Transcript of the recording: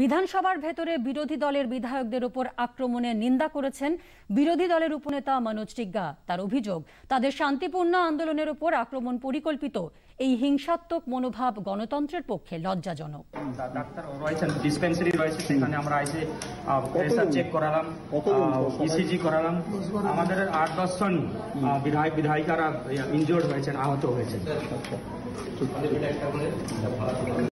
বিধানসভার ভেতরে বিরোধী দলের বিধায়কদের উপর আক্রমণের নিন্দা করেছেন বিরোধী দলের উপনেতা মনোজ টিগ্গা তার অভিযোগ তাদের শান্তিপূর্ণ আন্দোলনের উপর আক্রমণ পরিকল্পিত এই হিংসাত্মক মনোভাব গণতন্ত্রের পক্ষে লজ্জাজনক আমাদের আট দশজন বিধায়ক বিধায়িকারা ইনজোর্ড হয়েছেন আহত হয়েছেন